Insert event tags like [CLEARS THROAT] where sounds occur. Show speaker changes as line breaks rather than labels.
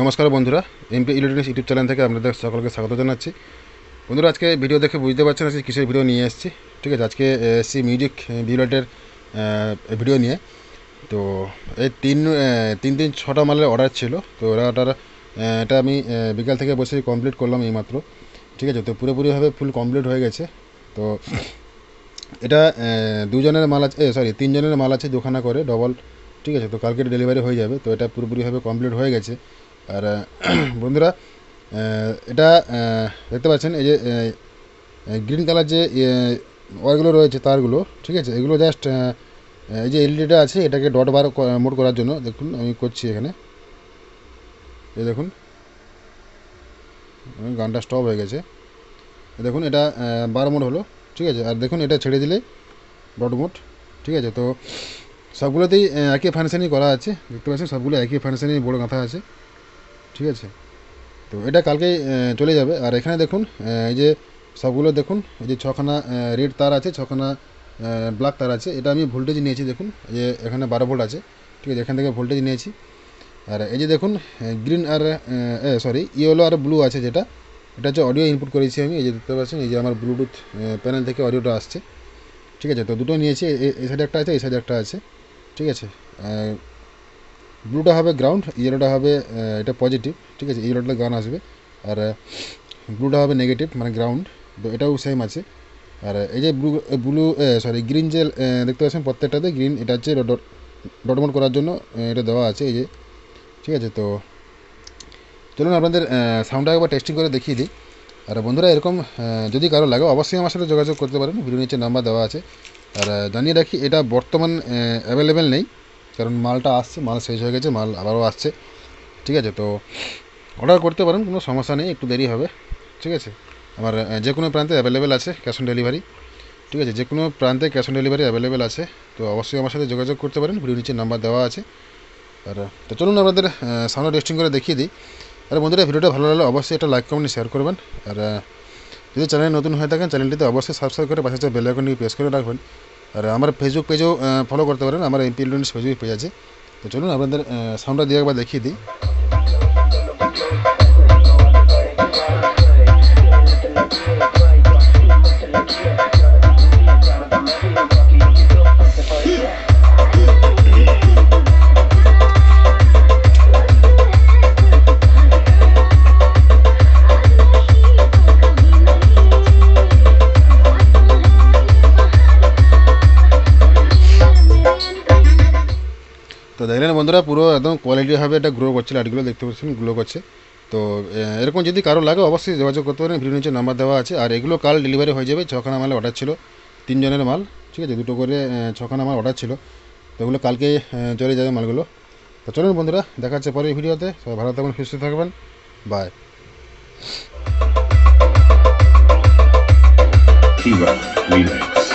নমস্কার বন্ধুরা MP electronics YouTube channel থেকে আপনাদের সকলকে স্বাগত জানাচ্ছি বন্ধুরা আজকে ভিডিও দেখে বুঝতে পারছেন আজকে কিসের ভিডিও নিয়ে এসেছি ঠিক আছে আজকে এসছি মিউজিক বিউলেটের ভিডিও নিয়ে তো এই তিন তিন তিন ছটা মালের অর্ডার ছিল তো অর্ডার এটা আমি বিকাল থেকে বসে কমপ্লিট করলাম এইমাত্র ঠিক আছে তো পুরোপুরিভাবে ফুল কমপ্লিট হয়ে গেছে তো এটা দুজনের মাল আছে সরি তিনজনের মাল আছে দুখানা করে ডবল ঠিক আছে তো কালকে ডেলিভারি হয়ে যাবে তো এটা পুরোপুরিভাবে কমপ্লিট হয়ে গেছে আর [CLEARS THROAT] বন্ধুরা এটা দেখতে পাচ্ছেন এই যে গ্রিন কালার যে ওয়ারগুলো রয়েছে তারগুলো ঠিক আছে এগুলো জাস্ট এই যে এলইডিটা আছে এটাকে ডট বার মোট করার জন্য দেখুন আমি করছি এখানে এই দেখুন গানটা স্টপ হয়ে গেছে দেখুন এটা বার মোট হলো ঠিক আছে আর দেখুন এটা ছেড়ে দিলে ডট মোট ঠিক আছে তো সবগুলোতেই একই ফাংশানই করা আছে দেখতে পাচ্ছেন সবগুলো একই ফাংশানই বড় গাঁথা আছে ঠিক আছে তো এটা কালকেই চলে যাবে আর এখানে দেখুন এই যে সবগুলো দেখুন এই যে ছখানা রেড তার আছে ছখানা ব্ল্যাক তার আছে এটা আমি ভোল্টেজ নিয়েছি দেখুন যে এখানে বারো ভোল্ট আছে ঠিক আছে এখান থেকে ভোল্টেজ নিয়েছি আর এই যে দেখুন গ্রিন আর সরি ইয়েলো আর ব্লু আছে যেটা এটা হচ্ছে অডিও ইনপুট করেছি আমি এই যে দেখতে পাচ্ছেন এই যে আমার ব্লুটুথ প্যানেল থেকে অডিওটা আসছে ঠিক আছে তো দুটো নিয়েছি এই সাইডে একটা আছে এই সাইডে একটা আছে ঠিক আছে ব্লুটা হবে গ্রাউন্ড ইয়েলোটা হবে এটা পজিটিভ ঠিক আছে ইয়েলোটা গান আসবে আর ব্লুটা হবে নেগেটিভ মানে গ্রাউন্ড তো এটাও সেম আছে আর এই যে ব্লু ব্লু সরি গ্রিন যে দেখতে পাচ্ছেন প্রত্যেকটাতে গ্রিন এটা হচ্ছে ডটমোট করার জন্য এটা দেওয়া আছে এই যে ঠিক আছে তো চলুন আপনাদের সাউন্ডটা একবার টেস্টিং করে দেখিয়ে দিই আর বন্ধুরা এরকম যদি কারো লাগে অবশ্যই আমার সাথে যোগাযোগ করতে পারেন ভিডিও নিচে নাম্বার দেওয়া আছে আর জানিয়ে রাখি এটা বর্তমান অ্যাভেলেবেল নেই কারণ মালটা আসছে মাল শেষ হয়ে গেছে মাল আবারও আসছে ঠিক আছে তো অর্ডার করতে পারেন কোনো সমস্যা নেই একটু দেরি হবে ঠিক আছে আমার যে কোনো প্রান্তে অ্যাভেলেবেল আছে ক্যাশ অন ডেলিভারি ঠিক আছে যে কোনো প্রান্তে ক্যাশ অন ডেলিভারি অ্যাভেলেবেল আছে তো অবশ্যই আমার সাথে যোগাযোগ করতে পারেন ভিডিও নিচে নাম্বার দেওয়া আছে আর তো চলুন আপনাদের সামনে টেস্টিং করে দেখিয়ে দিই আর বন্ধুরা ভিডিওটা ভালো লাগলে অবশ্যই একটা লাইক কমেন্ট শেয়ার করবেন আর যদি চ্যানেল নতুন হয়ে থাকেন চ্যানেলটিতে অবশ্যই সাবস্ক্রাইব করে পাশে বেলাইকনটি প্রেস করে রাখবেন আর আমার ফেসবুক পেজও ফলো করতে পারেন আমার এমপি ইলেকট্রনিক্স ফেসবুক পেজ আছে তো চলুন আপনাদের সাউন্ডটা দিয়ে একবার দেখিয়ে দিই তো দেখলেন বন্ধুরা পুরো একদম কোয়ালিটিভাবে এটা গ্রো করছে লাইটগুলো দেখতে পাচ্ছেন গ্লো করছে তো এরকম যদি কারো লাগে অবশ্যই যোগাযোগ করতে পারেন ভিডিও নিচে নাম্বার দেওয়া আছে আর এগুলো কাল ডেলিভারি হয়ে যাবে ছখানা মালে অর্ডার ছিল তিনজনের মাল ঠিক আছে দুটো করে ছখানা মাল অর্ডার ছিল তো এগুলো কালকে চলে যাবে মালগুলো তো চলুন বন্ধুরা দেখা হচ্ছে পরের ভিডিওতে সবাই ভালো থাকবেন সুস্থ থাকবেন বাই we Relax.